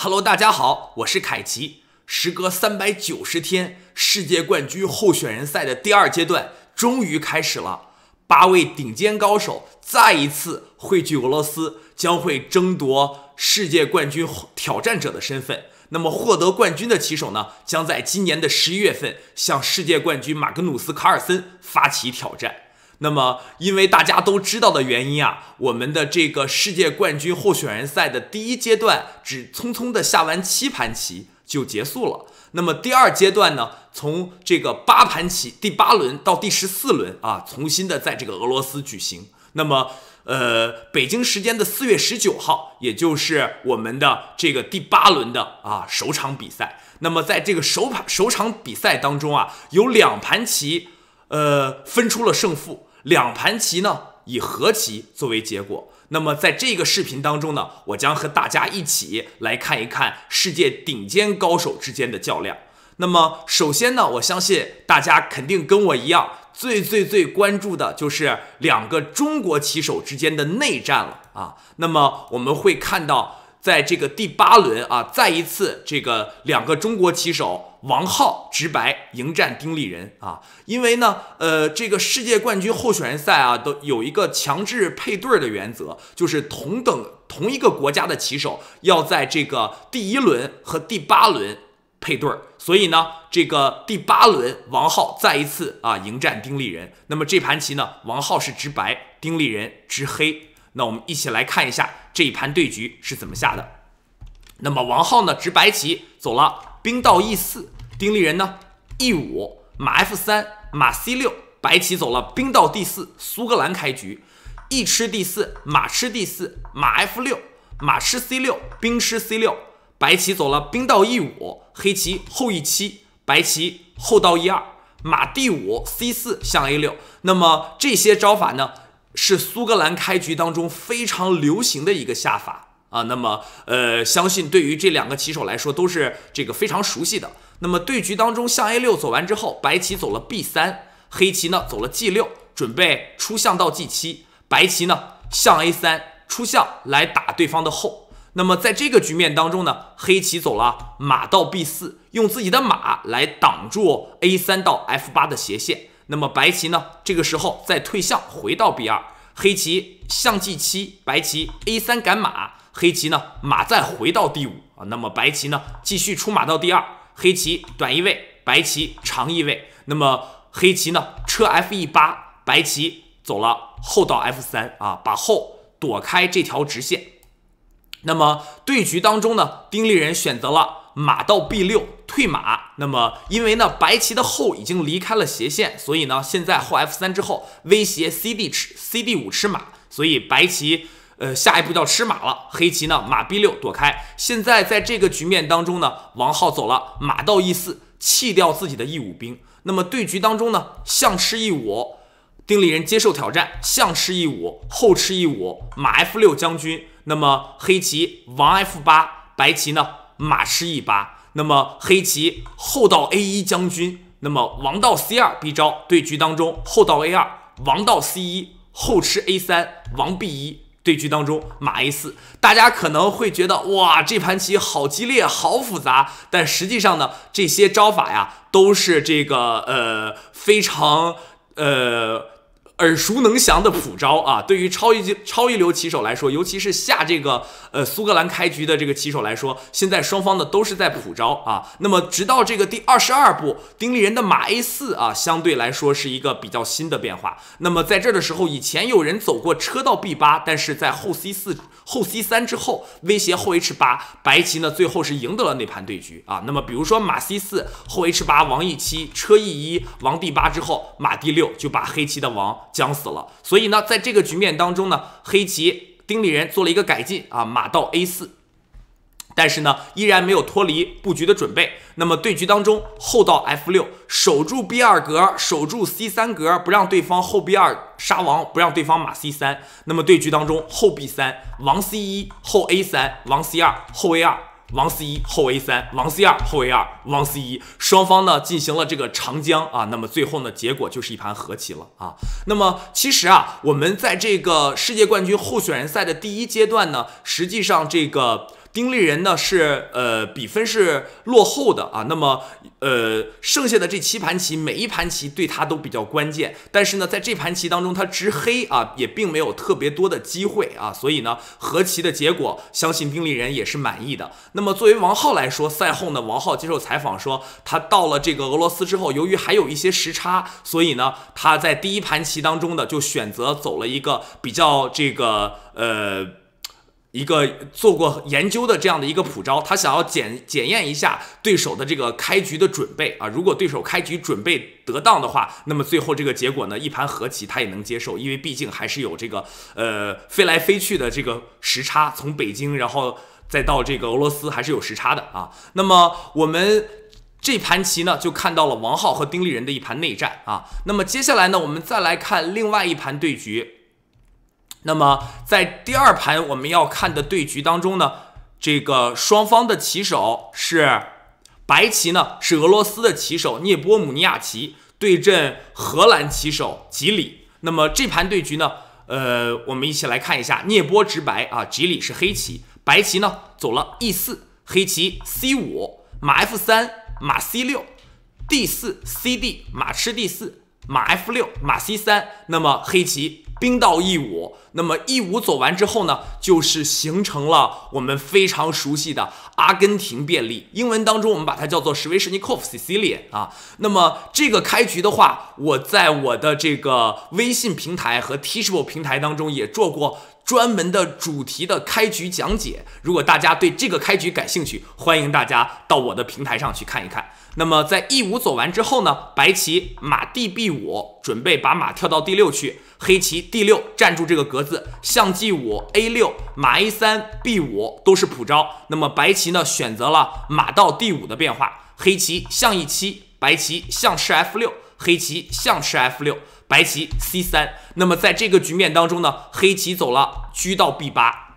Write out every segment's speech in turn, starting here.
Hello，大家好，我是凯奇。时隔三百九十天，世界冠军候选人赛的第二阶段终于开始了。八位顶尖高手再一次汇聚俄罗斯，将会争夺世界冠军挑战者的身份。那么获得冠军的棋手呢，将在今年的十一月份向世界冠军马格努斯·卡尔森发起挑战。那么，因为大家都知道的原因啊，我们的这个世界冠军候选人赛的第一阶段只匆匆的下完七盘棋就结束了。那么第二阶段呢，从这个八盘棋第八轮到第十四轮啊，重新的在这个俄罗斯举行。那么，呃，北京时间的四月十九号，也就是我们的这个第八轮的啊首场比赛。那么在这个首盘首场比赛当中啊，有两盘棋，呃，分出了胜负。两盘棋呢，以和棋作为结果。那么，在这个视频当中呢，我将和大家一起来看一看世界顶尖高手之间的较量。那么，首先呢，我相信大家肯定跟我一样，最最最关注的就是两个中国棋手之间的内战了啊。那么，我们会看到，在这个第八轮啊，再一次这个两个中国棋手。王浩执白迎战丁立人啊，因为呢，呃，这个世界冠军候选人赛啊，都有一个强制配对儿的原则，就是同等同一个国家的棋手要在这个第一轮和第八轮配对儿，所以呢，这个第八轮王浩再一次啊迎战丁立人。那么这盘棋呢，王浩是执白，丁立人执黑。那我们一起来看一下这一盘对局是怎么下的。那么王浩呢执白棋走了。兵到 e 四，丁立人呢？e 五马 f 三，马 c 六，白棋走了兵到 d 四，苏格兰开局，e 吃 d 四，马吃 d 四，马 f 六，马吃 c 六，兵吃 c 六，白棋走了兵到 e 五，黑棋后 e 七，白棋后到 e 二，马 d 五 c 四象 a 六。那么这些招法呢，是苏格兰开局当中非常流行的一个下法。啊，那么呃，相信对于这两个棋手来说都是这个非常熟悉的。那么对局当中，象 a 六走完之后，白棋走了 b 三，黑棋呢走了 g 六，准备出象到 g 七，白棋呢象 a 三出象来打对方的后。那么在这个局面当中呢，黑棋走了马到 b 四，用自己的马来挡住 a 三到 f 八的斜线。那么白棋呢，这个时候再退象回到 b 二，黑棋象 g 七，白棋 a 三赶马。黑棋呢，马再回到第五啊，那么白棋呢，继续出马到第二，黑棋短一位，白棋长一位，那么黑棋呢，车 f e 八，白棋走了后到 f 三啊，把后躲开这条直线。那么对局当中呢，丁立人选择了马到 b 六退马，那么因为呢，白棋的后已经离开了斜线，所以呢，现在后 f 三之后威胁 c d 吃 c d 五吃马，所以白棋。呃，下一步叫吃马了。黑棋呢，马 b 六躲开。现在在这个局面当中呢，王浩走了，马到 e 四，弃掉自己的 e 五兵。那么对局当中呢，象吃 e 五，丁立人接受挑战，象吃 e 五，后吃 e 五，马 f 六将军。那么黑棋王 f 八，白棋呢，马吃 e 八。那么黑棋后到 a 一将军，那么王到 c 二 b 招。对局当中后到 a 二，王到 c 一，后吃 a 三，王 b 一。对局当中，马一四，大家可能会觉得哇，这盘棋好激烈，好复杂。但实际上呢，这些招法呀，都是这个呃非常呃。耳熟能详的普招啊，对于超一级超一流棋手来说，尤其是下这个呃苏格兰开局的这个棋手来说，现在双方呢都是在普招啊。那么直到这个第二十二步，丁立人的马 a 四啊，相对来说是一个比较新的变化。那么在这的时候，以前有人走过车到 b 八，但是在后 c 四。后 c 三之后威胁后 h 八，白棋呢最后是赢得了那盘对局啊。那么比如说马 c 四后 h 八王 e 七车 e 一王 d 八之后马 d 六就把黑棋的王将死了。所以呢，在这个局面当中呢，黑棋丁立人做了一个改进啊，马到 a 四。但是呢，依然没有脱离布局的准备。那么对局当中，后到 f 六，守住 b 二格，守住 c 三格，不让对方后 b 二杀王，不让对方马 c 三。那么对局当中，后 b 三，王 c 一，后 a 三，王 c 二，后 a 二，王 c 一，后 a 三，王 c 二，后 a 二，王 c 一。双方呢进行了这个长江啊，那么最后呢，结果就是一盘和棋了啊。那么其实啊，我们在这个世界冠军候选人赛的第一阶段呢，实际上这个。丁立人呢是呃比分是落后的啊，那么呃剩下的这七盘棋每一盘棋对他都比较关键，但是呢在这盘棋当中他执黑啊也并没有特别多的机会啊，所以呢和棋的结果相信丁立人也是满意的。那么作为王浩来说，赛后呢王浩接受采访说他到了这个俄罗斯之后，由于还有一些时差，所以呢他在第一盘棋当中呢，就选择走了一个比较这个呃。一个做过研究的这样的一个普招，他想要检检验一下对手的这个开局的准备啊。如果对手开局准备得当的话，那么最后这个结果呢，一盘和棋他也能接受，因为毕竟还是有这个呃飞来飞去的这个时差，从北京然后再到这个俄罗斯还是有时差的啊。那么我们这盘棋呢，就看到了王浩和丁立人的一盘内战啊。那么接下来呢，我们再来看另外一盘对局。那么，在第二盘我们要看的对局当中呢，这个双方的棋手是白棋呢是俄罗斯的棋手涅波姆尼亚奇对阵荷兰棋手吉里。那么这盘对局呢，呃，我们一起来看一下：涅波直白啊，吉里是黑棋。白棋呢走了 e 四，黑棋 c 五，马 f 三，马 c 六，d 四，c d 马吃 d 四，马 f 六，马 c 三。那么黑棋。冰道义乌，那么义乌走完之后呢，就是形成了我们非常熟悉的阿根廷便利，英文当中我们把它叫做 s s h w i n 什 c 什尼 i 夫 i 基链啊。那么这个开局的话，我在我的这个微信平台和 Teachable 平台当中也做过。专门的主题的开局讲解，如果大家对这个开局感兴趣，欢迎大家到我的平台上去看一看。那么在 e 五走完之后呢，白棋马 d b 五准备把马跳到第六去，黑棋 d 六站住这个格子，象 g 五 a 六马 a 三 b 五都是普招。那么白棋呢选择了马到 d 五的变化，黑棋象 e 七，白棋象吃 f 六，黑棋象吃 f 六。白棋 c 三，那么在这个局面当中呢，黑棋走了车到 b 八，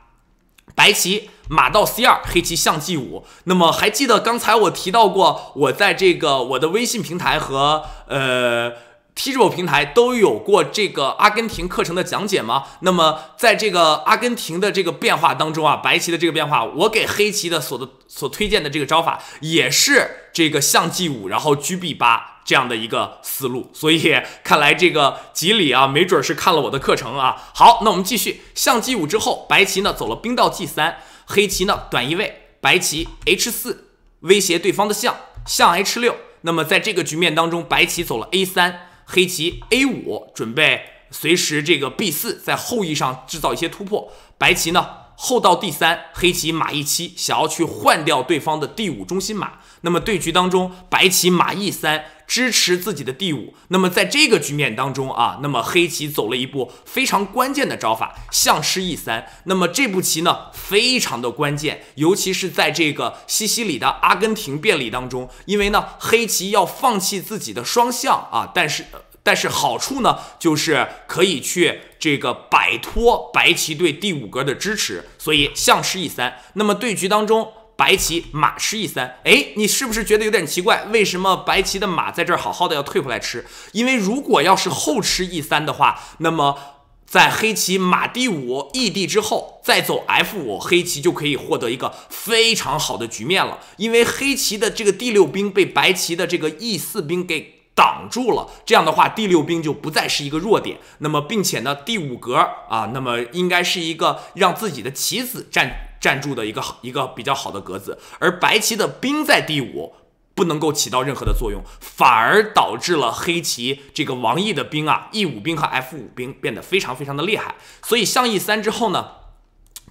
白棋马到 c 二，黑棋象 g 五。那么还记得刚才我提到过，我在这个我的微信平台和呃 tzero 平台都有过这个阿根廷课程的讲解吗？那么在这个阿根廷的这个变化当中啊，白棋的这个变化，我给黑棋的所的所推荐的这个招法，也是这个象 g 五，然后车 b 八。这样的一个思路，所以看来这个吉利啊，没准是看了我的课程啊。好，那我们继续。象 g 五之后，白棋呢走了兵到 g 三，黑棋呢短一位，白棋 h 四威胁对方的象，象 h 六。那么在这个局面当中，白棋走了 a 三，黑棋 a 五准备随时这个 b 四在后翼上制造一些突破。白棋呢后到 d 三，黑棋马 e 七想要去换掉对方的第五中心马。那么对局当中，白棋马 e 三支持自己的第五。那么在这个局面当中啊，那么黑棋走了一步非常关键的招法，象吃 e 三。那么这步棋呢非常的关键，尤其是在这个西西里的阿根廷变利当中，因为呢黑棋要放弃自己的双象啊，但是但是好处呢就是可以去这个摆脱白棋对第五格的支持，所以象吃 e 三。那么对局当中。白棋马吃 e 三，哎，你是不是觉得有点奇怪？为什么白棋的马在这儿好好的要退回来吃？因为如果要是后吃 e 三的话，那么在黑棋马第五 e d 之后再走 f 五，黑棋就可以获得一个非常好的局面了。因为黑棋的这个第六兵被白棋的这个 e 四兵给挡住了，这样的话第六兵就不再是一个弱点。那么，并且呢，第五格啊，那么应该是一个让自己的棋子占。占住的一个一个比较好的格子，而白棋的兵在第五不能够起到任何的作用，反而导致了黑棋这个王翼的兵啊，e 五兵和 f 五兵变得非常非常的厉害。所以象 e 三之后呢，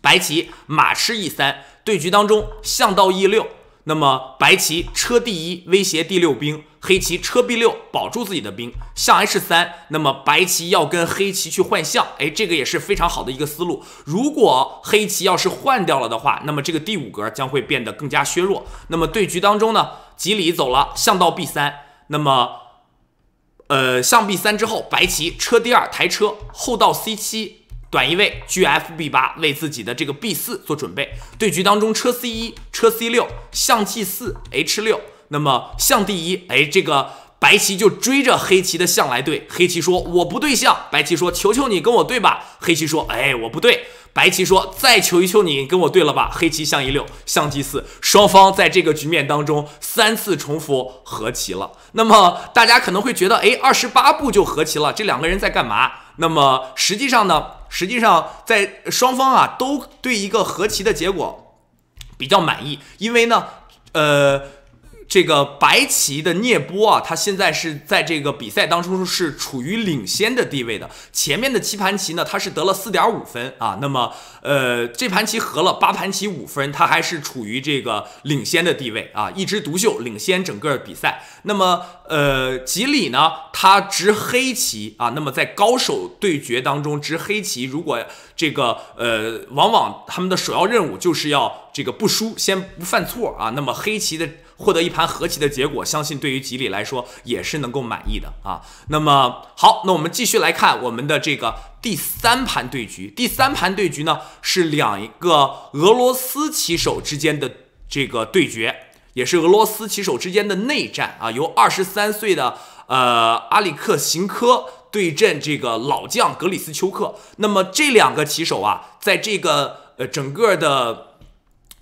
白棋马吃 e 三，对局当中象到 e 六，那么白棋车第一威胁第六兵。黑棋车 b 六保住自己的兵，象 h 三，那么白棋要跟黑棋去换象，哎，这个也是非常好的一个思路。如果黑棋要是换掉了的话，那么这个第五格将会变得更加削弱。那么对局当中呢，吉里走了象到 b 三，那么呃象 b 三之后，白棋车 d 二抬车后到 c 七短一位车 f b 八为自己的这个 b 四做准备。对局当中车 c 一车 c 六象 g 四 h 六。那么象第一，哎，这个白棋就追着黑棋的象来对，黑棋说我不对象，白棋说求求你跟我对吧，黑棋说哎我不对，白棋说再求一求你跟我对了吧，黑棋象一六，象棋四，双方在这个局面当中三次重复和棋了。那么大家可能会觉得，哎，二十八步就和棋了，这两个人在干嘛？那么实际上呢，实际上在双方啊都对一个和棋的结果比较满意，因为呢，呃。这个白棋的聂波啊，他现在是在这个比赛当中是处于领先的地位的。前面的七盘棋呢，他是得了四点五分啊。那么，呃，这盘棋合了八盘棋五分，他还是处于这个领先的地位啊，一枝独秀，领先整个比赛。那么，呃，吉里呢，他执黑棋啊。那么在高手对决当中，执黑棋如果这个呃，往往他们的首要任务就是要这个不输，先不犯错啊。那么黑棋的。获得一盘和棋的结果，相信对于吉利来说也是能够满意的啊。那么好，那我们继续来看我们的这个第三盘对局。第三盘对局呢，是两一个俄罗斯棋手之间的这个对决，也是俄罗斯棋手之间的内战啊。由二十三岁的呃阿里克辛科对阵这个老将格里斯丘克。那么这两个棋手啊，在这个呃整个的。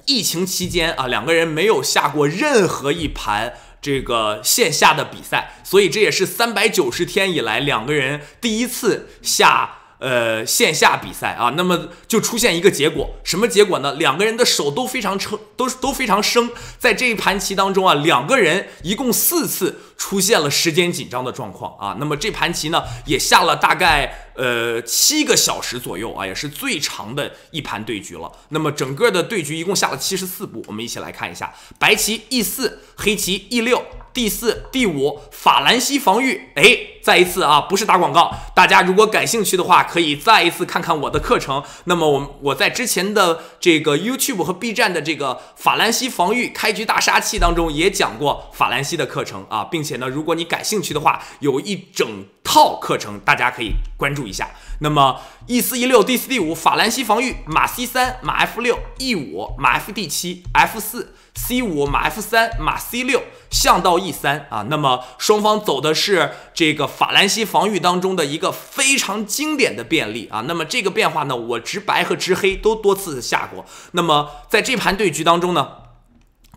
疫情期间啊，两个人没有下过任何一盘这个线下的比赛，所以这也是三百九十天以来两个人第一次下。呃，线下比赛啊，那么就出现一个结果，什么结果呢？两个人的手都非常撑，都都非常生。在这一盘棋当中啊，两个人一共四次出现了时间紧张的状况啊。那么这盘棋呢，也下了大概呃七个小时左右啊，也是最长的一盘对局了。那么整个的对局一共下了七十四步，我们一起来看一下，白棋 e 四，黑棋 e 六。第四、第五，法兰西防御，哎，再一次啊，不是打广告，大家如果感兴趣的话，可以再一次看看我的课程。那么我我在之前的这个 YouTube 和 B 站的这个法兰西防御开局大杀器当中也讲过法兰西的课程啊，并且呢，如果你感兴趣的话，有一整套课程，大家可以关注一下。那么 e 四 e 六，第四第五，法兰西防御，马 c 三，马 f 六，e 五，马 f d 七，f 四。c 五马 f 三马 c 六象到 e 三啊，那么双方走的是这个法兰西防御当中的一个非常经典的便利啊。那么这个变化呢，我执白和执黑都多次下过。那么在这盘对局当中呢，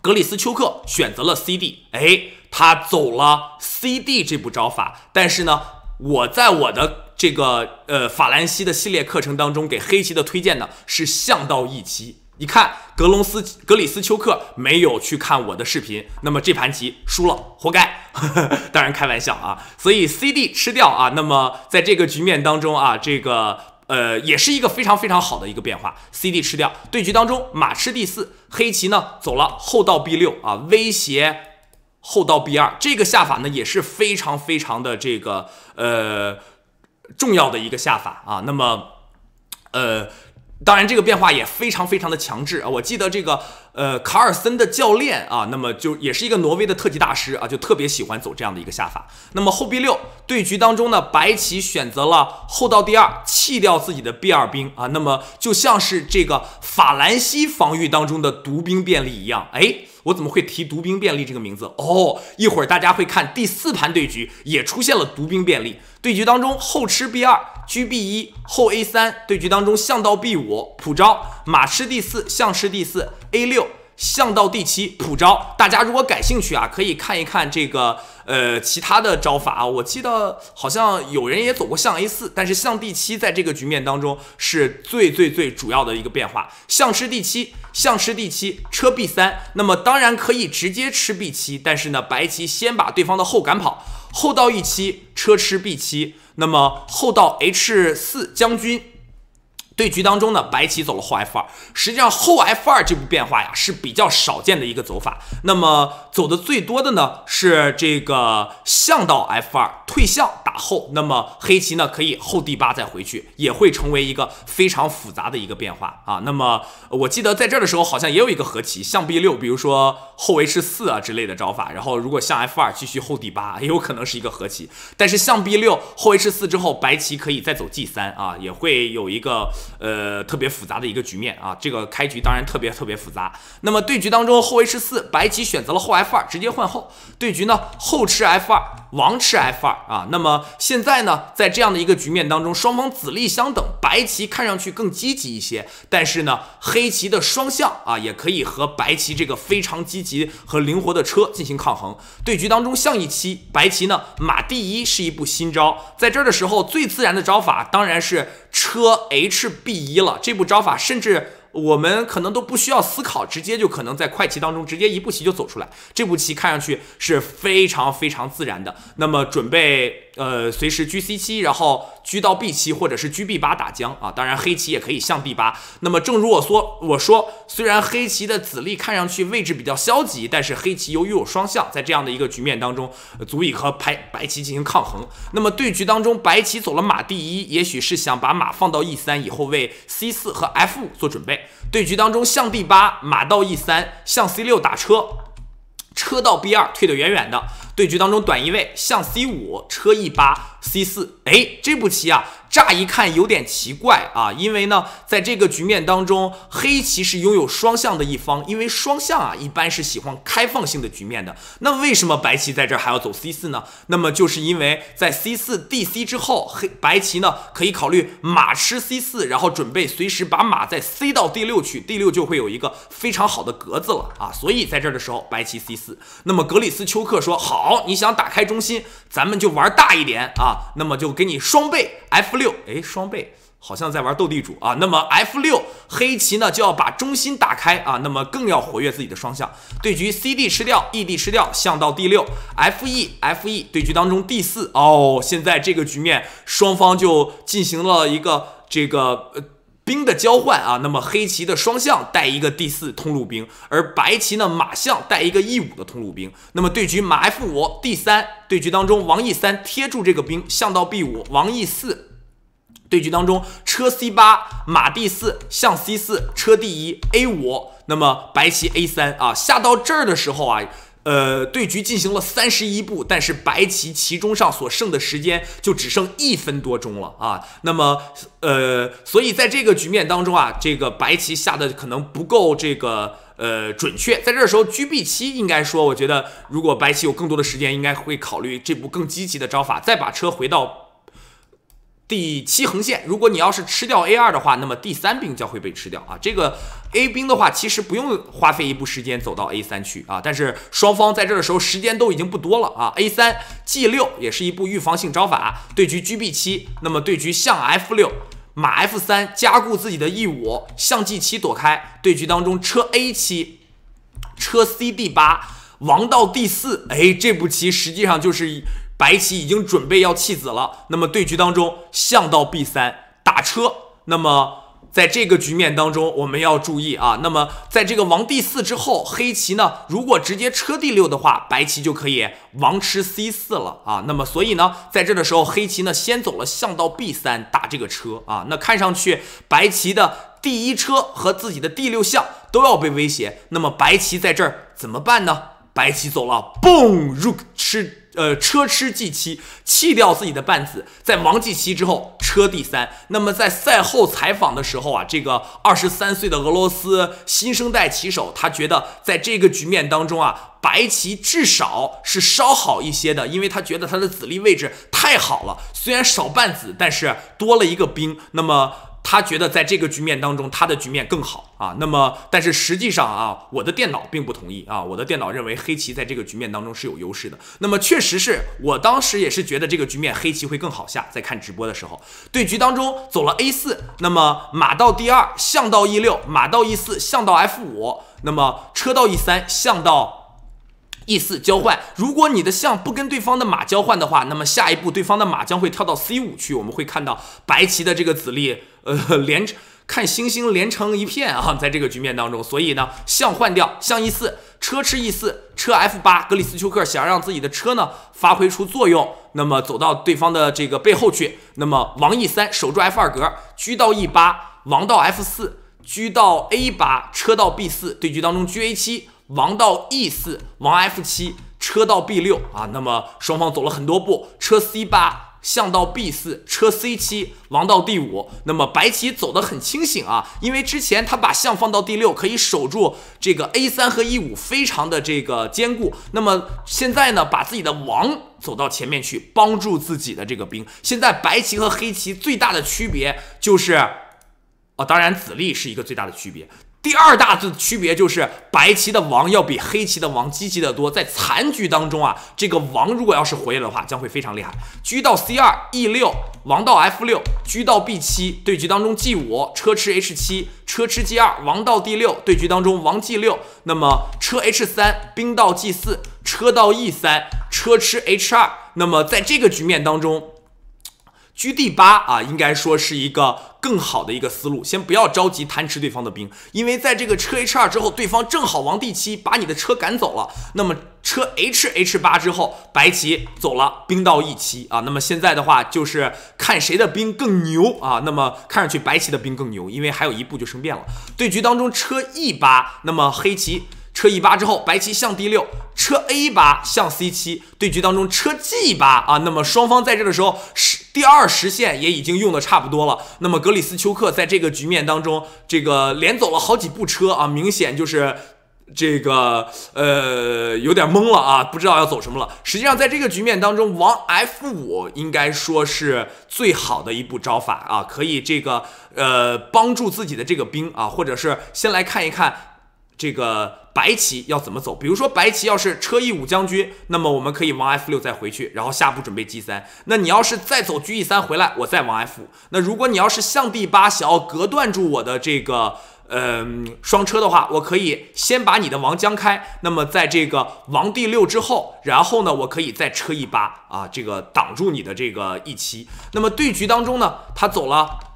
格里斯丘克选择了 c d，哎，他走了 c d 这步招法，但是呢，我在我的这个呃法兰西的系列课程当中给黑棋的推荐呢是象到 e 七。你看格隆斯格里斯丘克没有去看我的视频，那么这盘棋输了，活该。当然开玩笑啊，所以 C D 吃掉啊，那么在这个局面当中啊，这个呃也是一个非常非常好的一个变化。C D 吃掉对局当中马吃第四，黑棋呢走了后到 B 六啊，威胁后到 B 二，这个下法呢也是非常非常的这个呃重要的一个下法啊。那么呃。当然，这个变化也非常非常的强制啊！我记得这个。呃，卡尔森的教练啊，那么就也是一个挪威的特级大师啊，就特别喜欢走这样的一个下法。那么后 b 六对局当中呢，白棋选择了后到第二，弃掉自己的 b 二兵啊，那么就像是这个法兰西防御当中的独兵便利一样。哎，我怎么会提独兵便利这个名字？哦，一会儿大家会看第四盘对局也出现了独兵便利。对局当中后吃 b 二，车 b 一，后 a 三。对局当中象到 b 五，普招马吃第四，象吃第四。a 六象到 d 七，普招。大家如果感兴趣啊，可以看一看这个呃其他的招法啊。我记得好像有人也走过象 a 四，但是象 d 七在这个局面当中是最最最主要的一个变化。象吃 d 七，象吃 d 七，车 b 三。那么当然可以直接吃 b 七，但是呢，白棋先把对方的后赶跑，后到 e 七，车吃 b 七，那么后到 h 四将军。对局当中呢，白棋走了后 f2，实际上后 f2 这步变化呀是比较少见的一个走法。那么走的最多的呢是这个象到 f2 退象打后，那么黑棋呢可以后 d8 再回去，也会成为一个非常复杂的一个变化啊。那么我记得在这儿的时候好像也有一个和棋，象 b6，比如说后 h4 啊之类的招法。然后如果象 f2 继续后 d8，也有可能是一个和棋。但是象 b6 后 h4 之后，白棋可以再走 g3 啊，也会有一个。呃，特别复杂的一个局面啊，这个开局当然特别特别复杂。那么对局当中，后 h 四，白棋选择了后 f 二，直接换后。对局呢，后吃 f 二，王吃 f 二啊。那么现在呢，在这样的一个局面当中，双方子力相等，白棋看上去更积极一些，但是呢，黑棋的双象啊，也可以和白棋这个非常积极和灵活的车进行抗衡。对局当中，象一七，白棋呢马第一是一步新招，在这儿的时候最自然的招法当然是车 h。必一了，这步招法甚至我们可能都不需要思考，直接就可能在快棋当中直接一步棋就走出来。这步棋看上去是非常非常自然的。那么准备。呃，随时车 c 七，然后车到 b 七，或者是车 b 八打将啊。当然，黑棋也可以象 b 八。那么，正如我说，我说，虽然黑棋的子力看上去位置比较消极，但是黑棋由于有双象，在这样的一个局面当中，足以和白白棋进行抗衡。那么对局当中，白棋走了马第一，也许是想把马放到 e 三以后为 c 四和 f 五做准备。对局当中，象 D 八，马到 e 三，象 c 六打车，车到 b 二退得远远的。对局当中，短一位象 c 五车 e 八 c 四，哎，这步棋啊，乍一看有点奇怪啊，因为呢，在这个局面当中，黑棋是拥有双象的一方，因为双象啊，一般是喜欢开放性的局面的。那为什么白棋在这还要走 c 四呢？那么就是因为在 c 四 d c 之后，黑白棋呢可以考虑马吃 c 四，然后准备随时把马再 c 到第六去，第六就会有一个非常好的格子了啊。所以在这的时候，白棋 c 四。那么格里斯丘克说好。好，你想打开中心，咱们就玩大一点啊。那么就给你双倍 F 六，哎，双倍，好像在玩斗地主啊。那么 F 六黑棋呢就要把中心打开啊，那么更要活跃自己的双向对局。C D 吃掉，E D 吃掉，象到第六，F E F E 对局当中第四。哦，现在这个局面，双方就进行了一个这个。兵的交换啊，那么黑棋的双象带一个第四通路兵，而白棋呢马象带一个 e 五的通路兵。那么对局马 f 五 d 三，对局当中王 e 三贴住这个兵，象到 b 五，王 e 四。对局当中车 c 八马 d 四象 c 四车 d 一 a 五，那么白棋 a 三啊下到这儿的时候啊。呃，对局进行了三十一步，但是白棋棋中上所剩的时间就只剩一分多钟了啊。那么，呃，所以在这个局面当中啊，这个白棋下的可能不够这个呃准确。在这时候车 b 七应该说，我觉得如果白棋有更多的时间，应该会考虑这步更积极的招法，再把车回到。第七横线，如果你要是吃掉 A 二的话，那么第三兵将会被吃掉啊。这个 A 兵的话，其实不用花费一步时间走到 A 三去啊。但是双方在这的时候时间都已经不多了啊。A 三 G 六也是一步预防性招法，对局 G B 七，那么对局象 F 六马 F 三加固自己的 E 五象 G 七躲开对局当中车 A 七车 C D 八王道 D 四，哎，这步棋实际上就是。白棋已经准备要弃子了，那么对局当中象到 B 三打车，那么在这个局面当中我们要注意啊，那么在这个王第四之后，黑棋呢如果直接车第六的话，白棋就可以王吃 C 四了啊，那么所以呢，在这的时候黑棋呢先走了象到 B 三打这个车啊，那看上去白棋的第一车和自己的第六象都要被威胁，那么白棋在这儿怎么办呢？白棋走了，嘣，入吃。呃，车吃纪七，弃掉自己的半子，在王继七之后，车第三。那么在赛后采访的时候啊，这个二十三岁的俄罗斯新生代棋手，他觉得在这个局面当中啊，白棋至少是稍好一些的，因为他觉得他的子力位置太好了，虽然少半子，但是多了一个兵。那么。他觉得在这个局面当中，他的局面更好啊。那么，但是实际上啊，我的电脑并不同意啊。我的电脑认为黑棋在这个局面当中是有优势的。那么，确实是我当时也是觉得这个局面黑棋会更好下。在看直播的时候，对局当中走了 a 四，那么马到第二，象到 e 六，马到 e 四，象到 f 五，那么车到 e 三，象到。e 四交换，如果你的象不跟对方的马交换的话，那么下一步对方的马将会跳到 c 五去。我们会看到白棋的这个子力，呃，连看星星连成一片啊，在这个局面当中。所以呢，象换掉，象 e 四，车吃 e 四，车 f 八。格里斯丘克想让自己的车呢发挥出作用，那么走到对方的这个背后去。那么王 e 三守住 f 二格，车到 e 八，王到 f 四，车到 a 八，车到 b 四，对局当中车 a 七。王到 e 四，王 f 七，车到 b 六啊。那么双方走了很多步，车 c 八，象到 b 四，车 c 七，王到 d 五。那么白棋走得很清醒啊，因为之前他把象放到第六，可以守住这个 a 三和 e 五，非常的这个坚固。那么现在呢，把自己的王走到前面去，帮助自己的这个兵。现在白棋和黑棋最大的区别就是，哦，当然子力是一个最大的区别。第二大字区别就是白棋的王要比黑棋的王积极得多，在残局当中啊，这个王如果要是活跃的话，将会非常厉害。车到 c 二 e 六，王到 f 六，车到 b 七。对局当中 g 五，车吃 h 七，车吃 g 二，王到 d 六。对局当中王 g 六，那么车 h 三，兵到 g 四，车到 e 三，车吃 h 二。那么在这个局面当中。居第八啊，应该说是一个更好的一个思路。先不要着急贪吃对方的兵，因为在这个车 H 二之后，对方正好王 D 七，把你的车赶走了。那么车 H H 八之后，白棋走了兵到 E 七啊。那么现在的话就是看谁的兵更牛啊。那么看上去白棋的兵更牛，因为还有一步就生变了。对局当中车 E 八，那么黑棋。车一八之后，白棋象第六，车 A 八象 C 七。对局当中，车 G 八啊，那么双方在这的时候，是第二实线也已经用的差不多了。那么格里斯丘克在这个局面当中，这个连走了好几步车啊，明显就是这个呃有点懵了啊，不知道要走什么了。实际上，在这个局面当中，王 F 五应该说是最好的一步招法啊，可以这个呃帮助自己的这个兵啊，或者是先来看一看。这个白棋要怎么走？比如说白棋要是车一五将军，那么我们可以王 f 六再回去，然后下步准备 g 三。那你要是再走车 e 三回来，我再王 f。五。那如果你要是象 b 八，想要隔断住我的这个嗯双车的话，我可以先把你的王将开。那么在这个王 d 六之后，然后呢，我可以再车一八啊，这个挡住你的这个 e 七。那么对局当中呢，他走了。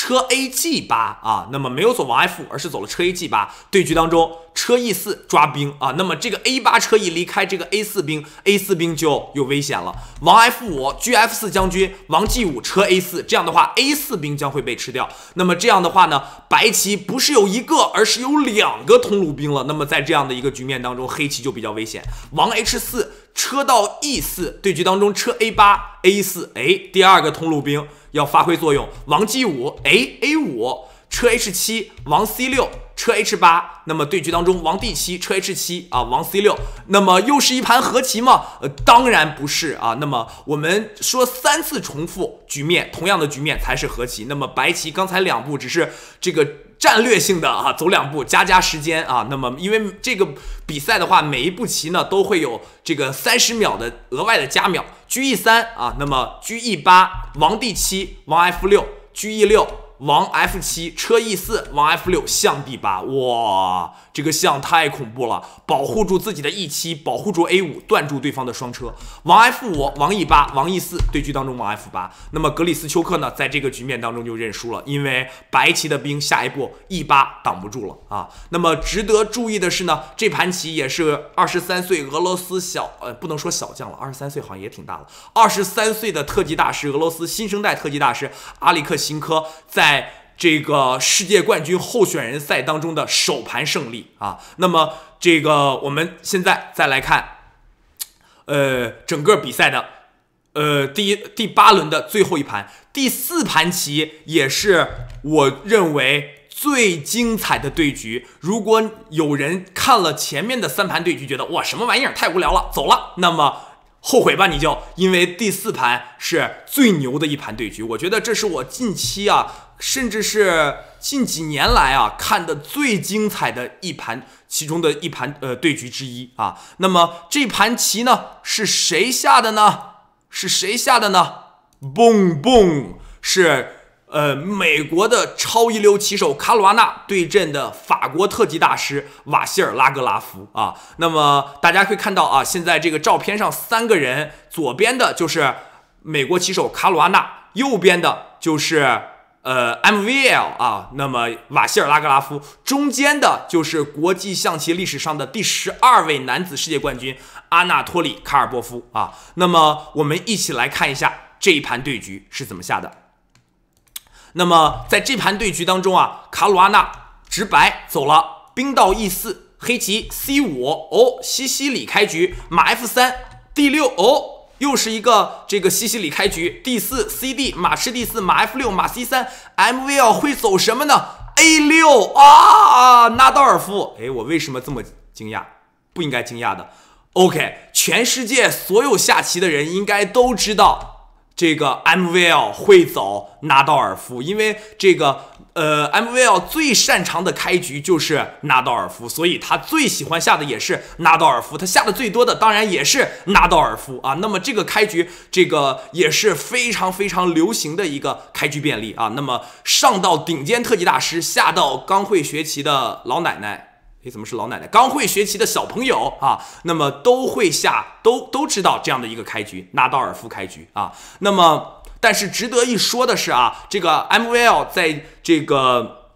车 A G 八啊，那么没有走王 F，而是走了车 A G 八。对局当中，车 E 四抓兵啊，那么这个 A 八车一离开，这个 A 四兵 A 四兵就有危险了。王 F 五，G F 四将军，王 G 五车 A 四，这样的话 A 四兵将会被吃掉。那么这样的话呢，白棋不是有一个，而是有两个通路兵了。那么在这样的一个局面当中，黑棋就比较危险。王 H 四。车到 e 四对局当中，车 a 八 a 四，哎，第二个通路兵要发挥作用。王 g 五，哎，a 五，车 h 七，王 c 六，车 h 八。那么对局当中，王 d 七，车 h 七啊，王 c 六，那么又是一盘和棋吗？呃，当然不是啊。那么我们说三次重复局面，同样的局面才是和棋。那么白棋刚才两步只是这个。战略性的啊，走两步加加时间啊，那么因为这个比赛的话，每一步棋呢都会有这个三十秒的额外的加秒。车 e 三啊，那么车 e 八，王 d 七，王 f 六车 e 六。王 f7 车 e4，王 f6 象 b8，哇，这个象太恐怖了！保护住自己的 e7，保护住 a5，断住对方的双车。王 f5 王 e8 王 e4 对局当中，王 f8。那么格里斯丘克呢，在这个局面当中就认输了，因为白棋的兵下一步 e8 挡不住了啊。那么值得注意的是呢，这盘棋也是二十三岁俄罗斯小呃不能说小将了，二十三岁好像也挺大了。二十三岁的特级大师，俄罗斯新生代特级大师阿里克辛科在。在这个世界冠军候选人赛当中的首盘胜利啊，那么这个我们现在再来看，呃，整个比赛的呃第一第八轮的最后一盘，第四盘棋也是我认为最精彩的对局。如果有人看了前面的三盘对局，觉得哇什么玩意儿太无聊了，走了，那么。后悔吧，你就因为第四盘是最牛的一盘对局，我觉得这是我近期啊，甚至是近几年来啊看的最精彩的一盘，其中的一盘呃对局之一啊。那么这盘棋呢是谁下的呢？是谁下的呢嘣嘣，是。呃，美国的超一流棋手卡鲁阿纳对阵的法国特级大师瓦西尔拉格拉夫啊。那么大家可以看到啊，现在这个照片上三个人，左边的就是美国棋手卡鲁阿纳，右边的就是呃 MVL 啊。那么瓦西尔拉格拉夫中间的就是国际象棋历史上的第十二位男子世界冠军阿纳托里卡尔波夫啊。那么我们一起来看一下这一盘对局是怎么下的。那么，在这盘对局当中啊，卡鲁阿纳直白走了兵到 e 四，黑棋 c 五哦，西西里开局马 f 三，d 六哦，又是一个这个西西里开局，d 四 c d 马吃 d 四马 f 六马 c 三，m v l 会走什么呢？a 六啊，纳道尔夫，哎，我为什么这么惊讶？不应该惊讶的。ok，全世界所有下棋的人应该都知道。这个 M V L 会走纳道尔夫，因为这个呃 M V L 最擅长的开局就是纳道尔夫，所以他最喜欢下的也是纳道尔夫，他下的最多的当然也是纳道尔夫啊。那么这个开局，这个也是非常非常流行的一个开局便利啊。那么上到顶尖特级大师，下到刚会学棋的老奶奶。你怎么是老奶奶？刚会学习的小朋友啊，那么都会下，都都知道这样的一个开局，纳道尔夫开局啊。那么，但是值得一说的是啊，这个 M V L 在这个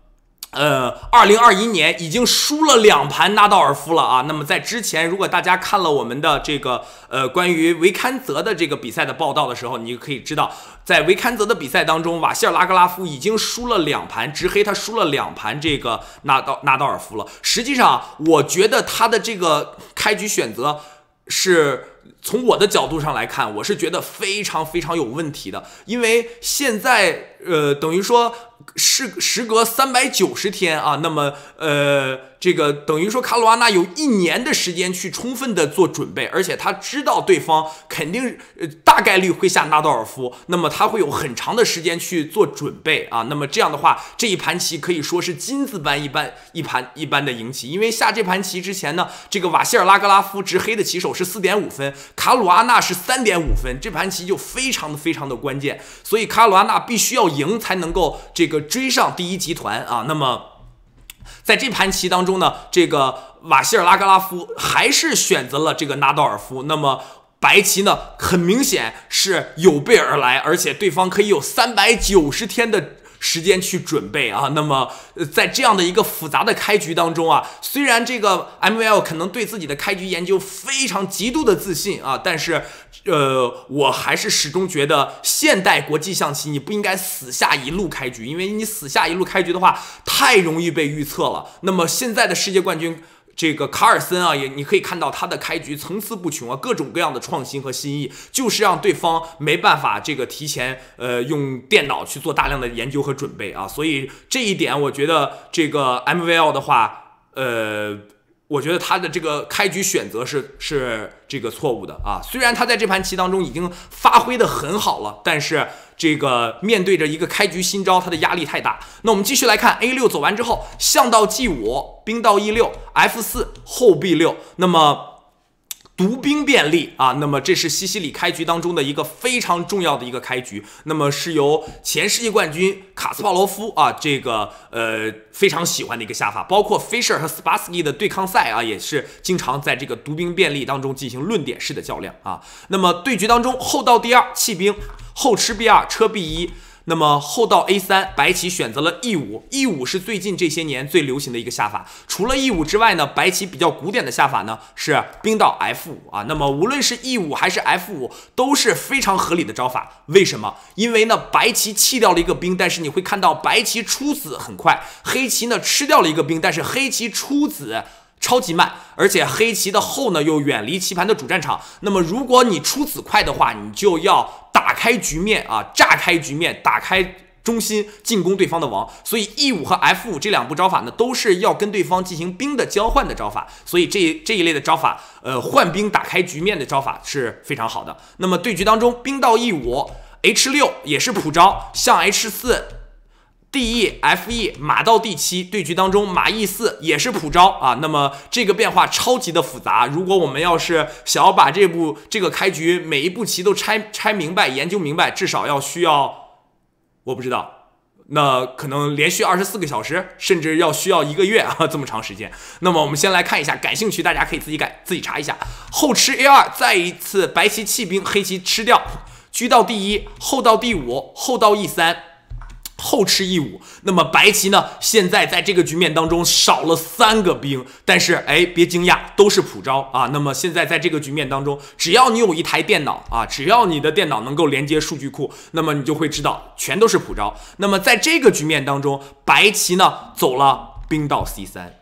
呃二零二一年已经输了两盘纳道尔夫了啊。那么在之前，如果大家看了我们的这个呃关于维堪泽的这个比赛的报道的时候，你就可以知道。在维堪泽的比赛当中，瓦西尔拉格拉夫已经输了两盘，直黑他输了两盘这个纳道纳道尔夫了。实际上，我觉得他的这个开局选择是。从我的角度上来看，我是觉得非常非常有问题的，因为现在呃，等于说是时隔三百九十天啊，那么呃，这个等于说卡鲁阿纳有一年的时间去充分的做准备，而且他知道对方肯定呃、大概率会下纳道尔夫，那么他会有很长的时间去做准备啊，那么这样的话，这一盘棋可以说是金字般一般一盘一般的赢棋，因为下这盘棋之前呢，这个瓦西拉格拉夫执黑的棋手是四点五分。卡鲁阿纳是三点五分，这盘棋就非常的非常的关键，所以卡鲁阿纳必须要赢才能够这个追上第一集团啊。那么，在这盘棋当中呢，这个瓦西拉格拉夫还是选择了这个纳道尔夫。那么白棋呢，很明显是有备而来，而且对方可以有三百九十天的。时间去准备啊，那么呃，在这样的一个复杂的开局当中啊，虽然这个 M V L 可能对自己的开局研究非常极度的自信啊，但是，呃，我还是始终觉得现代国际象棋你不应该死下一路开局，因为你死下一路开局的话太容易被预测了。那么现在的世界冠军。这个卡尔森啊，也你可以看到他的开局层次不穷啊，各种各样的创新和新意，就是让对方没办法这个提前呃用电脑去做大量的研究和准备啊，所以这一点我觉得这个 M V L 的话，呃。我觉得他的这个开局选择是是这个错误的啊，虽然他在这盘棋当中已经发挥的很好了，但是这个面对着一个开局新招，他的压力太大。那我们继续来看，a 六走完之后，象到 g 五，兵到 e 六，f 四后 b 六，那么。独兵便利啊，那么这是西西里开局当中的一个非常重要的一个开局，那么是由前世界冠军卡斯帕罗夫啊，这个呃非常喜欢的一个下法，包括 Fischer 和 Spassky 的对抗赛啊，也是经常在这个独兵便利当中进行论点式的较量啊。那么对局当中，后到第二弃兵，后吃 B 二车 B 一。那么后到 a 三，白棋选择了 e 五，e 五是最近这些年最流行的一个下法。除了 e 五之外呢，白棋比较古典的下法呢是兵到 f 五啊。那么无论是 e 五还是 f 五都是非常合理的招法。为什么？因为呢，白棋弃掉了一个兵，但是你会看到白棋出子很快，黑棋呢吃掉了一个兵，但是黑棋出子。超级慢，而且黑棋的后呢又远离棋盘的主战场。那么，如果你出子快的话，你就要打开局面啊，炸开局面，打开中心，进攻对方的王。所以，e 五和 f 五这两步招法呢，都是要跟对方进行兵的交换的招法。所以，这这一类的招法，呃，换兵打开局面的招法是非常好的。那么，对局当中，兵到 e 五，h 六也是普招，象 h 四。d e f e 马到 d 七对局当中，马 e 四也是普招啊。那么这个变化超级的复杂。如果我们要是想要把这部这个开局每一步棋都拆拆明白、研究明白，至少要需要，我不知道，那可能连续二十四个小时，甚至要需要一个月啊 这么长时间。那么我们先来看一下，感兴趣大家可以自己改、自己查一下。后吃 a 二，再一次白棋弃兵，黑棋吃掉，车到第一，后到第五，后到 e 三。后吃一五，那么白棋呢？现在在这个局面当中少了三个兵，但是哎，别惊讶，都是普招啊。那么现在在这个局面当中，只要你有一台电脑啊，只要你的电脑能够连接数据库，那么你就会知道全都是普招。那么在这个局面当中，白棋呢走了兵到 C 三，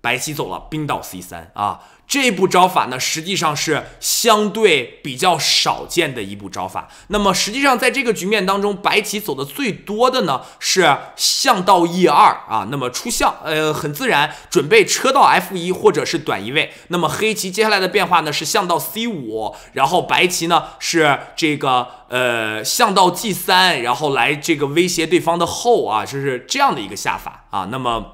白棋走了兵到 C 三啊。这步招法呢，实际上是相对比较少见的一步招法。那么实际上，在这个局面当中，白棋走的最多的呢是象到 e 二啊，那么出象，呃，很自然，准备车到 f 一或者是短移位。那么黑棋接下来的变化呢是象到 c 五，然后白棋呢是这个呃象到 g 三，然后来这个威胁对方的后啊，就是这样的一个下法啊。那么。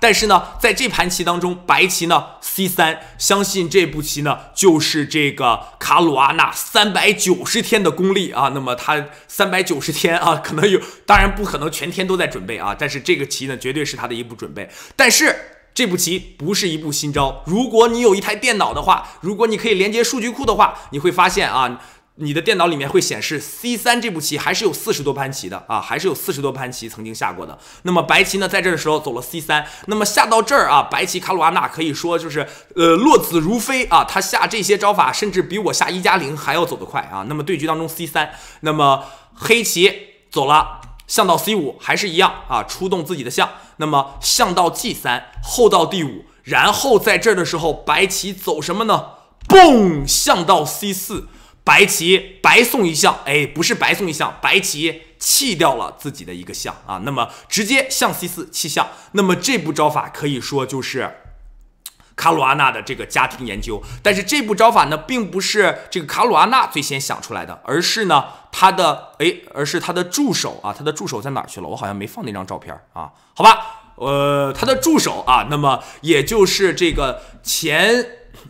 但是呢，在这盘棋当中，白棋呢，c 三，相信这步棋呢，就是这个卡鲁阿纳三百九十天的功力啊。那么他三百九十天啊，可能有，当然不可能全天都在准备啊。但是这个棋呢，绝对是他的一步准备。但是这步棋不是一步新招。如果你有一台电脑的话，如果你可以连接数据库的话，你会发现啊。你的电脑里面会显示 C 三这步棋还是有四十多盘棋的啊，还是有四十多盘棋曾经下过的。那么白棋呢，在这儿的时候走了 C 三，那么下到这儿啊，白棋卡鲁阿纳可以说就是呃落子如飞啊，他下这些招法甚至比我下一加零还要走得快啊。那么对局当中 C 三，那么黑棋走了象到 C 五，还是一样啊，出动自己的象。那么象到 G 三，后到 D 五，然后在这儿的时候，白棋走什么呢？蹦象到 C 四。白棋白送一象，哎，不是白送一象，白棋弃掉了自己的一个象啊。那么直接象 c 四弃象，那么这部招法可以说就是卡鲁阿纳的这个家庭研究。但是这部招法呢，并不是这个卡鲁阿纳最先想出来的，而是呢他的哎，而是他的助手啊，他的助手在哪儿去了？我好像没放那张照片啊。好吧，呃，他的助手啊，那么也就是这个前。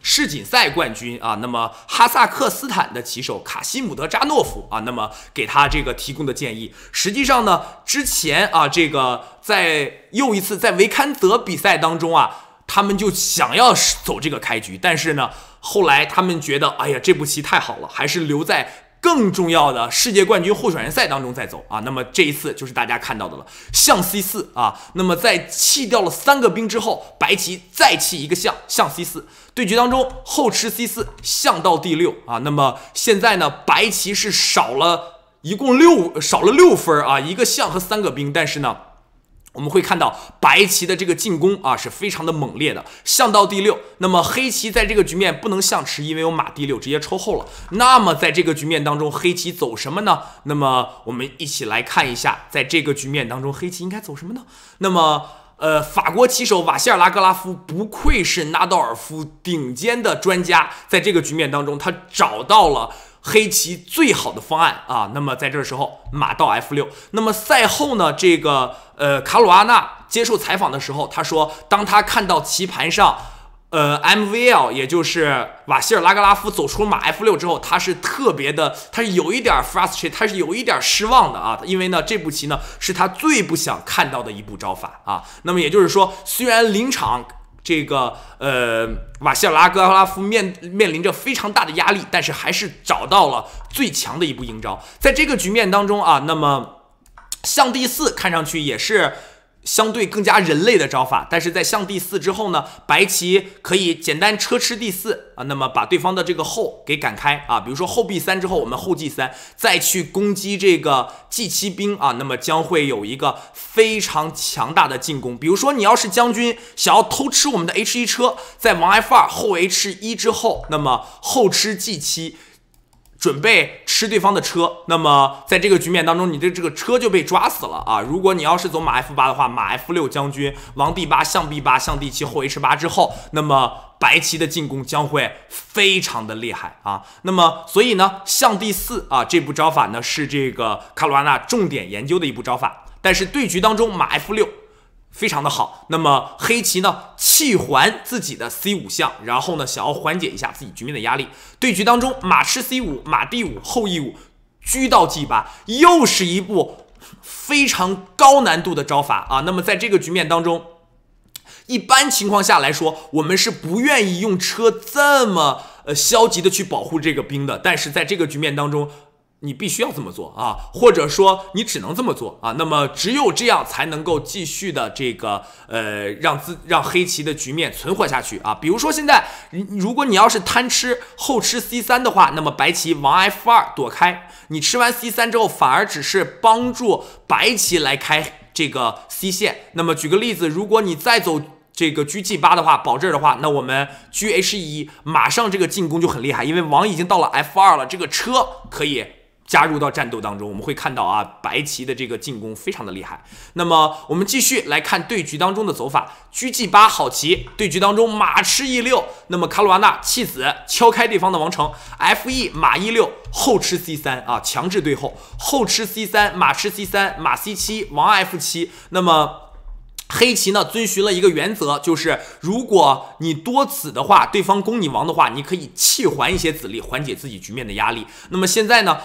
世锦赛冠军啊，那么哈萨克斯坦的棋手卡西姆德扎诺夫啊，那么给他这个提供的建议，实际上呢，之前啊，这个在又一次在维堪泽比赛当中啊，他们就想要走这个开局，但是呢，后来他们觉得，哎呀，这步棋太好了，还是留在。更重要的世界冠军候选人赛当中再走啊，那么这一次就是大家看到的了，象 c 四啊，那么在弃掉了三个兵之后，白棋再弃一个象，象 c 四对局当中后吃 c 四象到第六啊，那么现在呢，白棋是少了一共六少了六分啊，一个象和三个兵，但是呢。我们会看到白棋的这个进攻啊，是非常的猛烈的，象到第六。那么黑棋在这个局面不能象吃，因为有马第六直接抽后了。那么在这个局面当中，黑棋走什么呢？那么我们一起来看一下，在这个局面当中，黑棋应该走什么呢？那么，呃，法国棋手瓦西尔拉格拉夫不愧是纳道尔夫顶尖的专家，在这个局面当中，他找到了。黑棋最好的方案啊，那么在这时候马到 f 六。那么赛后呢，这个呃卡鲁阿纳接受采访的时候，他说，当他看到棋盘上，呃 mvl 也就是瓦希尔拉格拉夫走出马 f 六之后，他是特别的，他是有一点 frustrate，他是有一点失望的啊，因为呢，这步棋呢是他最不想看到的一步招法啊。那么也就是说，虽然临场。这个呃，瓦谢拉格拉夫面面临着非常大的压力，但是还是找到了最强的一步应招。在这个局面当中啊，那么象第四看上去也是。相对更加人类的招法，但是在象第四之后呢，白棋可以简单车吃第四啊，那么把对方的这个后给赶开啊。比如说后 b 三之后，我们后 g 三再去攻击这个 g 七兵啊，那么将会有一个非常强大的进攻。比如说你要是将军想要偷吃我们的 h 一车，在王 f 二后 h 一之后，那么后吃 g 七。准备吃对方的车，那么在这个局面当中，你的这个车就被抓死了啊！如果你要是走马 f 八的话，马 f 六将军，王 b 八，象 b 八，象 d 七，后 h 八之后，那么白棋的进攻将会非常的厉害啊！那么，所以呢，象 d 四啊，这部招法呢是这个卡罗拉纳重点研究的一部招法，但是对局当中马 f 六。非常的好，那么黑棋呢弃还自己的 c 五象，然后呢想要缓解一下自己局面的压力。对局当中马吃 c 五，马 d 五，后 e 五，车到 g 八，又是一步非常高难度的招法啊。那么在这个局面当中，一般情况下来说，我们是不愿意用车这么呃消极的去保护这个兵的，但是在这个局面当中。你必须要这么做啊，或者说你只能这么做啊，那么只有这样才能够继续的这个呃让自让黑棋的局面存活下去啊。比如说现在你如果你要是贪吃后吃 c 三的话，那么白棋王 f 二躲开，你吃完 c 三之后，反而只是帮助白棋来开这个 c 线。那么举个例子，如果你再走这个车 g 八的话，保这儿的话，那我们车 h 一马上这个进攻就很厉害，因为王已经到了 f 二了，这个车可以。加入到战斗当中，我们会看到啊，白棋的这个进攻非常的厉害。那么我们继续来看对局当中的走法，车 g 八好棋。对局当中马吃 e 六，那么卡罗瓦纳弃子敲开对方的王城，f e 马 e 六后吃 c 三啊，强制对后后吃 c 三马吃 c 三马 c 七王 f 七。那么黑棋呢遵循了一个原则，就是如果你多子的话，对方攻你王的话，你可以弃还一些子力，缓解自己局面的压力。那么现在呢？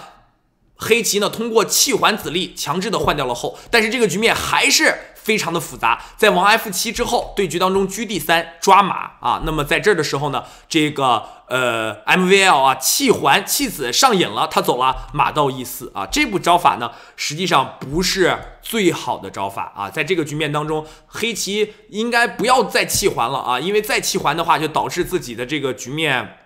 黑棋呢，通过弃还子力强制的换掉了后，但是这个局面还是非常的复杂。在王 f 七之后，对局当中车第三抓马啊。那么在这儿的时候呢，这个呃 mvl 啊弃还弃子上瘾了，他走了马到 e 四啊。这步招法呢，实际上不是最好的招法啊。在这个局面当中，黑棋应该不要再弃还了啊，因为再弃还的话，就导致自己的这个局面，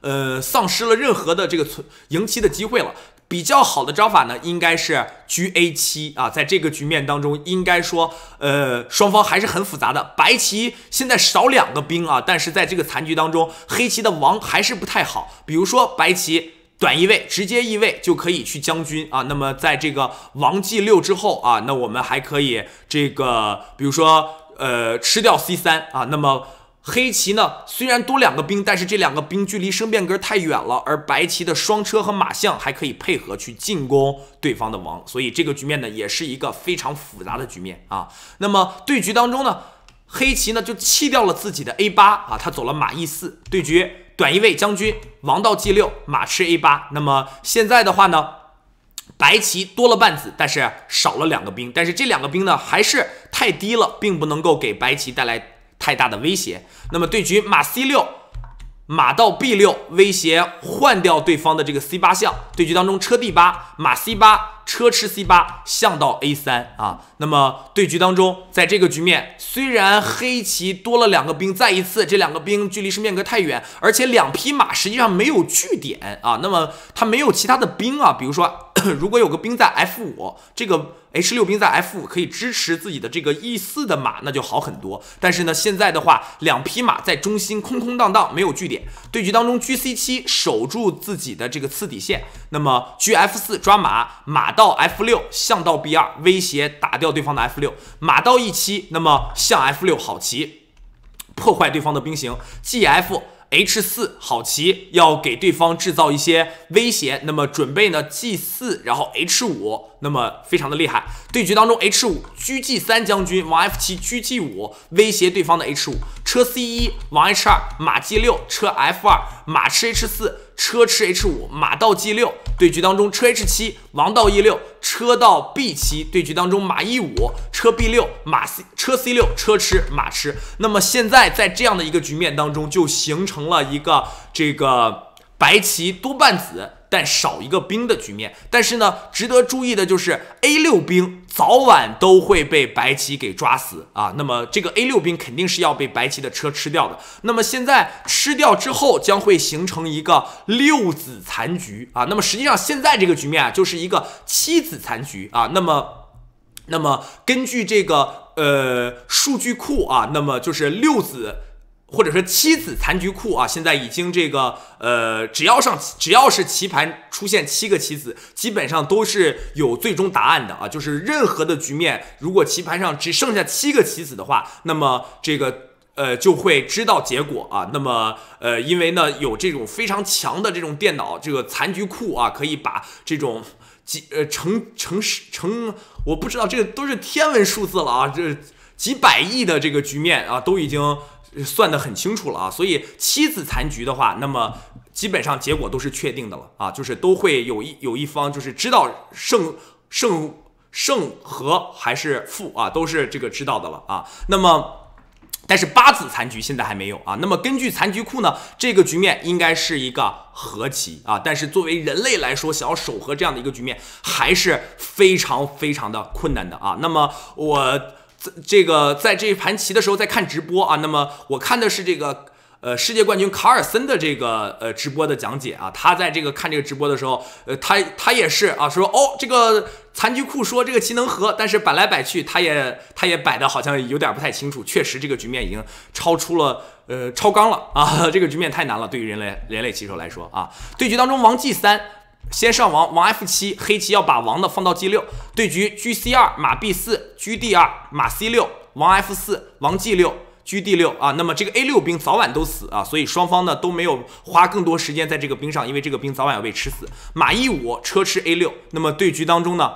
呃，丧失了任何的这个存赢棋的机会了。比较好的招法呢，应该是车 A 七啊，在这个局面当中，应该说，呃，双方还是很复杂的。白棋现在少两个兵啊，但是在这个残局当中，黑棋的王还是不太好。比如说白棋短一位，直接一位就可以去将军啊。那么在这个王 G 六之后啊，那我们还可以这个，比如说，呃，吃掉 C 三啊，那么。黑棋呢虽然多两个兵，但是这两个兵距离升变格太远了，而白棋的双车和马象还可以配合去进攻对方的王，所以这个局面呢也是一个非常复杂的局面啊。那么对局当中呢，黑棋呢就弃掉了自己的 A 八啊，他走了马 E 四，对局短一位将军，王到 G 六，马吃 A 八。那么现在的话呢，白棋多了半子，但是少了两个兵，但是这两个兵呢还是太低了，并不能够给白棋带来。太大的威胁。那么对局马 c 六，马到 b 六，威胁换掉对方的这个 c 八象。对局当中车 d 八，马 c 八，车吃 c 八，象到 a 三啊。那么对局当中，在这个局面，虽然黑棋多了两个兵，再一次这两个兵距离是面隔太远，而且两匹马实际上没有据点啊。那么它没有其他的兵啊，比如说。如果有个兵在 f 五，这个 h 六兵在 f 五可以支持自己的这个 e 四的马，那就好很多。但是呢，现在的话，两匹马在中心空空荡荡，没有据点。对局当中，g c 七守住自己的这个次底线，那么 g f 四抓马，马到 f 六，象到 b 二，威胁打掉对方的 f 六。马到 e 七，那么象 f 六好棋，破坏对方的兵形。g f h 四好棋要给对方制造一些威胁，那么准备呢 g 四，然后 h 五，那么非常的厉害。对局当中 h 五狙 g 三将军，王 f 七狙 g 五威胁对方的 h 五车 c 一，王 h 二马 g 六车 f 二马吃 h 四。车吃 H 五，马到 G 六，对局当中，车 H 七，王到 E 六，车到 B 七，对局当中，马 E 五，车 B 六，马 C 车 C 六，车吃马吃，那么现在在这样的一个局面当中，就形成了一个这个白棋多半子。但少一个兵的局面，但是呢，值得注意的就是 A 六兵早晚都会被白棋给抓死啊。那么这个 A 六兵肯定是要被白棋的车吃掉的。那么现在吃掉之后，将会形成一个六子残局啊。那么实际上现在这个局面啊，就是一个七子残局啊。那么，那么根据这个呃数据库啊，那么就是六子。或者说棋子残局库啊，现在已经这个呃，只要上只要是棋盘出现七个棋子，基本上都是有最终答案的啊。就是任何的局面，如果棋盘上只剩下七个棋子的话，那么这个呃就会知道结果啊。那么呃，因为呢有这种非常强的这种电脑这个残局库啊，可以把这种几呃成成十成我不知道这个都是天文数字了啊，这几百亿的这个局面啊都已经。算得很清楚了啊，所以七子残局的话，那么基本上结果都是确定的了啊，就是都会有一有一方就是知道胜胜胜和还是负啊，都是这个知道的了啊。那么，但是八子残局现在还没有啊。那么根据残局库呢，这个局面应该是一个和棋啊。但是作为人类来说，想要守和这样的一个局面还是非常非常的困难的啊。那么我。这个在这盘棋的时候在看直播啊，那么我看的是这个呃世界冠军卡尔森的这个呃直播的讲解啊，他在这个看这个直播的时候，呃他他也是啊说哦这个残局库说这个棋能和，但是摆来摆去他也他也摆的好像有点不太清楚，确实这个局面已经超出了呃超纲了啊，这个局面太难了，对于人类人类棋手来说啊，对局当中王继三。先上王，王 f 七，黑棋要把王的放到 g 六。对局 g c 二，马 b 四，g d 二，马 c 六，王 f 四，王 g 六，g d 六啊。那么这个 a 六兵早晚都死啊，所以双方呢都没有花更多时间在这个兵上，因为这个兵早晚要被吃死。马 e 五，车吃 a 六。那么对局当中呢，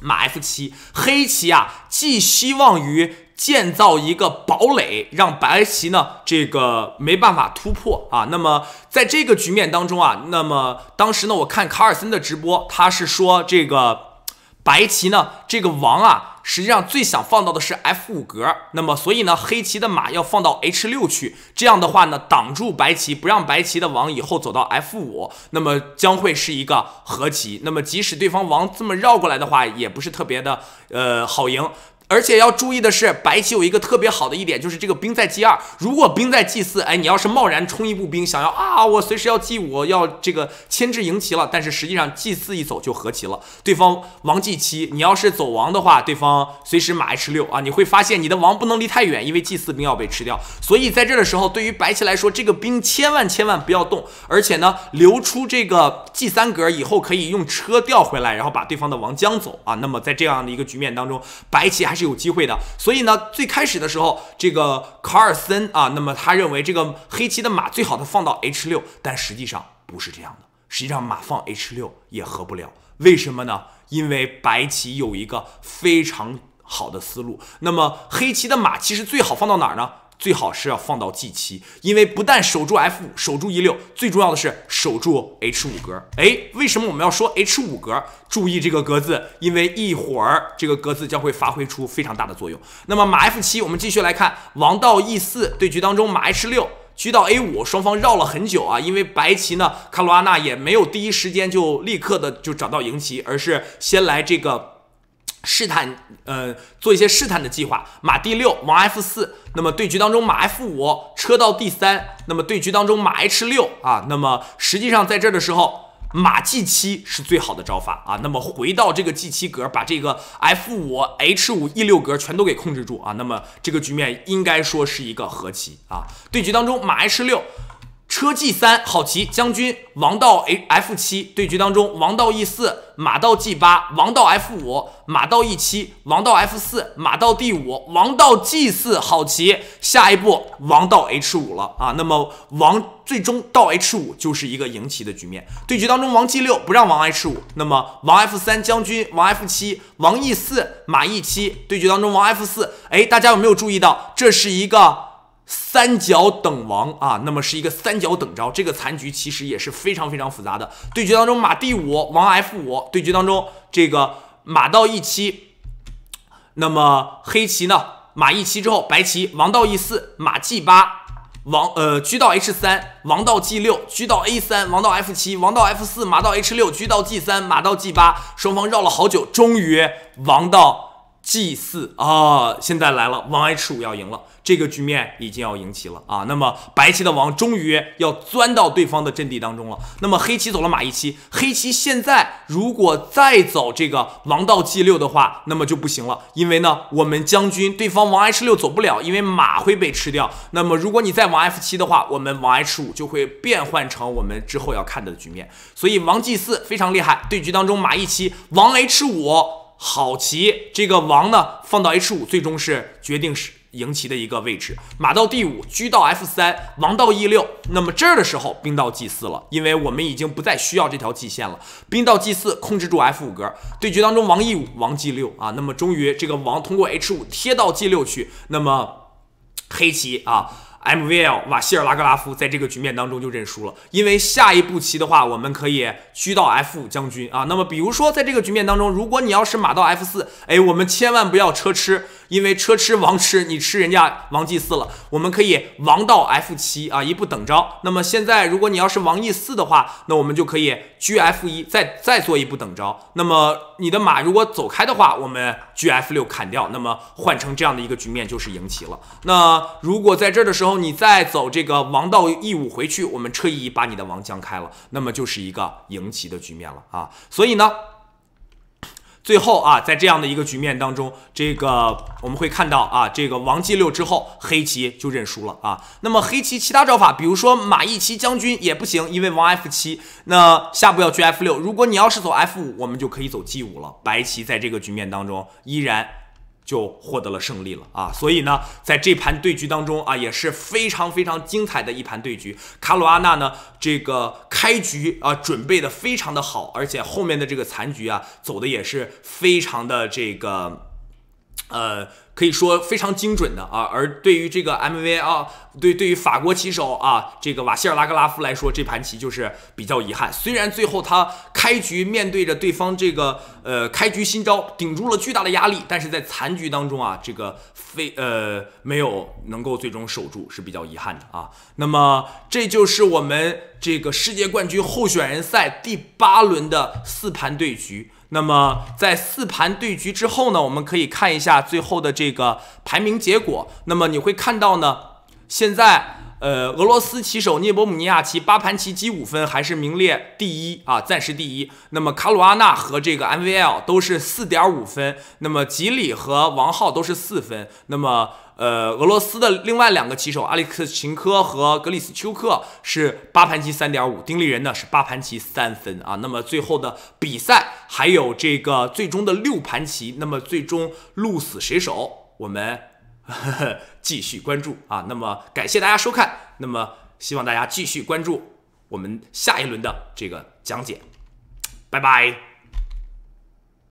马 f 七，黑棋啊寄希望于。建造一个堡垒，让白棋呢这个没办法突破啊。那么在这个局面当中啊，那么当时呢我看卡尔森的直播，他是说这个 白棋呢这个王啊，实际上最想放到的是 F 五格。那么所以呢黑棋的马要放到 H 六去，这样的话呢挡住白棋，不让白棋的王以后走到 F 五，那么将会是一个和棋。那么即使对方王这么绕过来的话，也不是特别的呃好赢。而且要注意的是，白棋有一个特别好的一点，就是这个兵在 G 二。如果兵在 G 四，哎，你要是贸然冲一步兵，想要啊，我随时要 G 五，要这个牵制赢棋了。但是实际上，G 四一走就和棋了。对方王 G 七，你要是走王的话，对方随时马 H 六啊，你会发现你的王不能离太远，因为 G 四兵要被吃掉。所以在这的时候，对于白棋来说，这个兵千万千万不要动。而且呢，留出这个 G 三格以后，可以用车调回来，然后把对方的王将走啊。那么在这样的一个局面当中，白棋还是。是有机会的，所以呢，最开始的时候，这个卡尔森啊，那么他认为这个黑棋的马最好能放到 H 六，但实际上不是这样的，实际上马放 H 六也合不了，为什么呢？因为白棋有一个非常好的思路，那么黑棋的马其实最好放到哪儿呢？最好是要放到 G 七，因为不但守住 F 五，守住 E 六，最重要的是守住 H 五格。哎，为什么我们要说 H 五格？注意这个格子，因为一会儿这个格子将会发挥出非常大的作用。那么马 F 七，我们继续来看王道 E 四对局当中，马 H 六居到 A 五，双方绕了很久啊，因为白棋呢，卡罗阿纳也没有第一时间就立刻的就找到赢棋，而是先来这个。试探，呃，做一些试探的计划。马 d 六，王 f 四。那么对局当中，马 f 五，车到 d 三。那么对局当中，马 h 六啊。那么实际上在这的时候，马 g 七是最好的招法啊。那么回到这个 g 七格，把这个 f 五、h 五、e 六格全都给控制住啊。那么这个局面应该说是一个和棋啊。对局当中，马 h 六。科技三好棋将军王道 H F 七对局当中，王道 E 四马道 G 八王道 F 五马道 E 七王道 F 四马道 D 五王道 G 四好棋，下一步王道 H 五了啊！那么王最终到 H 五就是一个赢棋的局面。对局当中王 G 六不让王 H 五，那么王 F 三将军王 F 七王 E 四马 E 七对局当中王 F 四，哎，大家有没有注意到这是一个？三角等王啊，那么是一个三角等招，这个残局其实也是非常非常复杂的。对局当中，马 d 五，王 f 五。对局当中，这个马到 e 七，那么黑棋呢？马 e 七之后，白棋王到 e 四，马 g 八，王呃，车到 h 三，王到 g 六，车到 a 三，王到 f 七，王到 f 四，马到 h 六，车到 g 三，马到 g 八。双方绕了好久，终于王到 g 四啊！现在来了，王 h 五要赢了。这个局面已经要赢棋了啊！那么白棋的王终于要钻到对方的阵地当中了。那么黑棋走了马一七，黑棋现在如果再走这个王到 g 六的话，那么就不行了，因为呢，我们将军，对方王 h 六走不了，因为马会被吃掉。那么如果你再王 f 七的话，我们王 h 五就会变换成我们之后要看的局面。所以王 g 四非常厉害，对局当中马一七，王 h 五好棋，这个王呢放到 h 五，最终是决定式。赢棋的一个位置，马到第五，车到 F 三，王到 E 六。那么这儿的时候，兵到 G 四了，因为我们已经不再需要这条计线了。兵到 G 四，控制住 F 五格。对局当中，王 E 五，王 G 六啊。那么终于这个王通过 H 五贴到 G 六去。那么黑棋啊，MVL 瓦西拉格拉夫在这个局面当中就认输了，因为下一步棋的话，我们可以车到 F 五将军啊。那么比如说在这个局面当中，如果你要是马到 F 四，哎，我们千万不要车吃。因为车吃王吃，你吃人家王继四了，我们可以王到 F 七啊，一步等招。那么现在，如果你要是王 E 四的话，那我们就可以 G F 一，再再做一步等招。那么你的马如果走开的话，我们 G F 六砍掉，那么换成这样的一个局面就是赢棋了。那如果在这儿的时候你再走这个王到 E 五回去，我们车 E 一把你的王将开了，那么就是一个赢棋的局面了啊。所以呢。最后啊，在这样的一个局面当中，这个我们会看到啊，这个王 g 六之后，黑棋就认输了啊。那么黑棋其他招法，比如说马一七将军也不行，因为王 f 七，那下步要去 f 六。如果你要是走 f 五，我们就可以走 g 五了。白棋在这个局面当中依然。就获得了胜利了啊，所以呢，在这盘对局当中啊，也是非常非常精彩的一盘对局。卡鲁阿纳呢，这个开局啊，准备的非常的好，而且后面的这个残局啊，走的也是非常的这个，呃。可以说非常精准的啊，而对于这个 M V 啊，对对于法国棋手啊，这个瓦西尔拉格拉夫来说，这盘棋就是比较遗憾。虽然最后他开局面对着对方这个呃开局新招，顶住了巨大的压力，但是在残局当中啊，这个非呃没有能够最终守住，是比较遗憾的啊。那么这就是我们这个世界冠军候选人赛第八轮的四盘对局。那么，在四盘对局之后呢，我们可以看一下最后的这个排名结果。那么你会看到呢，现在，呃，俄罗斯棋手涅波姆尼亚奇八盘棋积五分，还是名列第一啊，暂时第一。那么卡鲁阿纳和这个 M V L 都是四点五分。那么吉利和王浩都是四分。那么。呃，俄罗斯的另外两个棋手阿里克琴科和格里斯丘克是八盘棋三点五，丁立人呢是八盘棋三分啊。那么最后的比赛还有这个最终的六盘棋，那么最终鹿死谁手，我们呵呵继续关注啊。那么感谢大家收看，那么希望大家继续关注我们下一轮的这个讲解，拜拜。